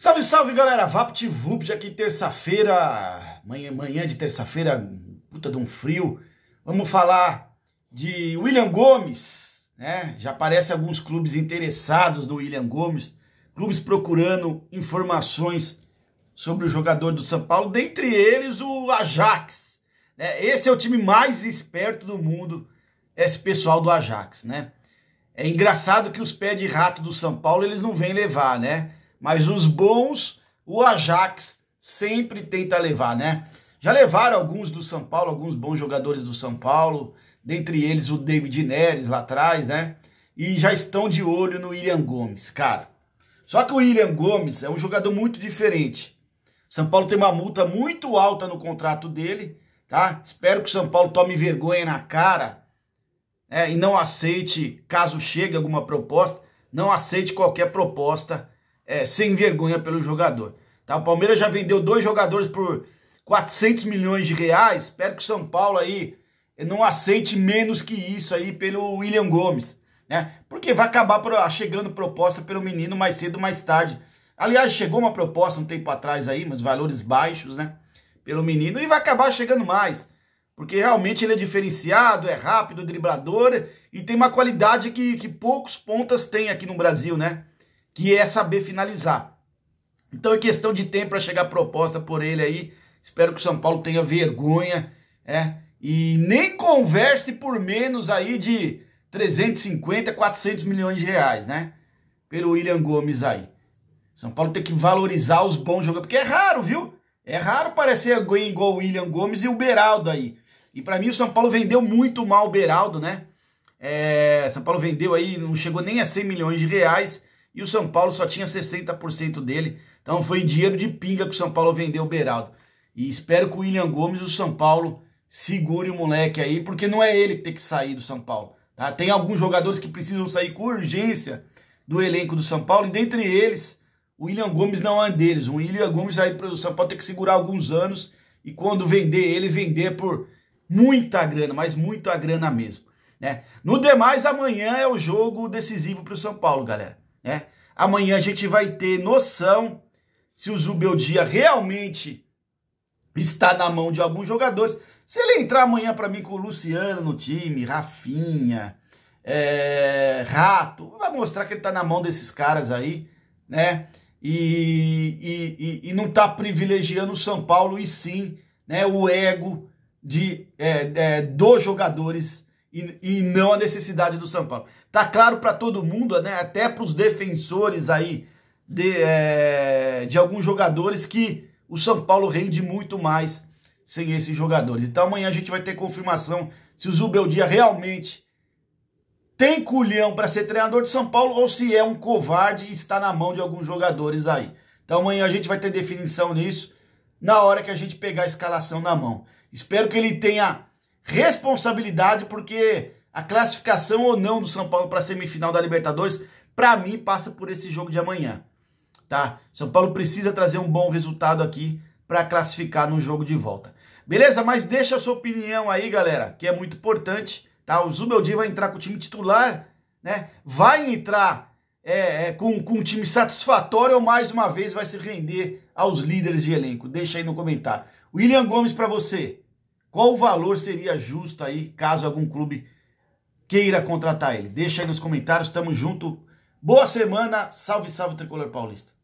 Salve, salve galera, já aqui terça-feira, manhã, manhã de terça-feira, puta de um frio. Vamos falar de William Gomes, né? Já aparece alguns clubes interessados no William Gomes, clubes procurando informações sobre o jogador do São Paulo, dentre eles o Ajax. Né? Esse é o time mais esperto do mundo, esse pessoal do Ajax, né? É engraçado que os pés de rato do São Paulo eles não vêm levar, né? mas os bons, o Ajax sempre tenta levar, né? Já levaram alguns do São Paulo, alguns bons jogadores do São Paulo, dentre eles o David Neres lá atrás, né? E já estão de olho no William Gomes, cara. Só que o William Gomes é um jogador muito diferente. São Paulo tem uma multa muito alta no contrato dele, tá? Espero que o São Paulo tome vergonha na cara é e não aceite, caso chegue alguma proposta, não aceite qualquer proposta é, sem vergonha pelo jogador. Tá? O Palmeiras já vendeu dois jogadores por 400 milhões de reais. Espero que o São Paulo aí não aceite menos que isso aí pelo William Gomes. Né? Porque vai acabar chegando proposta pelo menino mais cedo ou mais tarde. Aliás, chegou uma proposta um tempo atrás aí, mas valores baixos, né? Pelo menino, e vai acabar chegando mais. Porque realmente ele é diferenciado, é rápido, driblador e tem uma qualidade que, que poucos pontas têm aqui no Brasil, né? que é saber finalizar. Então é questão de tempo para chegar proposta por ele aí. Espero que o São Paulo tenha vergonha, é, e nem converse por menos aí de 350, 400 milhões de reais, né? Pelo William Gomes aí. São Paulo tem que valorizar os bons jogadores, porque é raro, viu? É raro parecer alguém igual o William Gomes e o Beraldo aí. E para mim o São Paulo vendeu muito mal o Beraldo, né? É, São Paulo vendeu aí, não chegou nem a 100 milhões de reais e o São Paulo só tinha 60% dele. Então foi dinheiro de pinga que o São Paulo vendeu o Beraldo. E espero que o William Gomes, o São Paulo, segure o moleque aí, porque não é ele que tem que sair do São Paulo. Tá? Tem alguns jogadores que precisam sair com urgência do elenco do São Paulo, e dentre eles, o William Gomes não é um deles. O William Gomes aí para o São Paulo tem que segurar alguns anos, e quando vender ele, vender por muita grana, mas muita grana mesmo. Né? No demais, amanhã é o jogo decisivo para o São Paulo, galera. Né? Amanhã a gente vai ter noção se o Zubeldia realmente está na mão de alguns jogadores. Se ele entrar amanhã para mim com o Luciano no time, Rafinha, é, Rato, vai mostrar que ele está na mão desses caras aí, né? E, e, e, e não está privilegiando o São Paulo e sim né, o ego de, é, é, dos jogadores e, e não a necessidade do São Paulo. Tá claro para todo mundo, né? Até para os defensores aí de, é, de alguns jogadores que o São Paulo rende muito mais sem esses jogadores. Então amanhã a gente vai ter confirmação se o Zubeldia realmente tem culhão para ser treinador de São Paulo ou se é um covarde e está na mão de alguns jogadores aí. Então amanhã a gente vai ter definição nisso na hora que a gente pegar a escalação na mão. Espero que ele tenha responsabilidade, porque a classificação ou não do São Paulo para a semifinal da Libertadores, para mim, passa por esse jogo de amanhã. Tá? São Paulo precisa trazer um bom resultado aqui para classificar no jogo de volta. Beleza? Mas deixa a sua opinião aí, galera, que é muito importante. Tá? O Zubeldi vai entrar com o time titular, né? Vai entrar é, é, com, com um time satisfatório ou mais uma vez vai se render aos líderes de elenco? Deixa aí no comentário. William Gomes para você. Qual o valor seria justo aí, caso algum clube queira contratar ele? Deixa aí nos comentários, tamo junto. Boa semana, salve, salve Tricolor Paulista.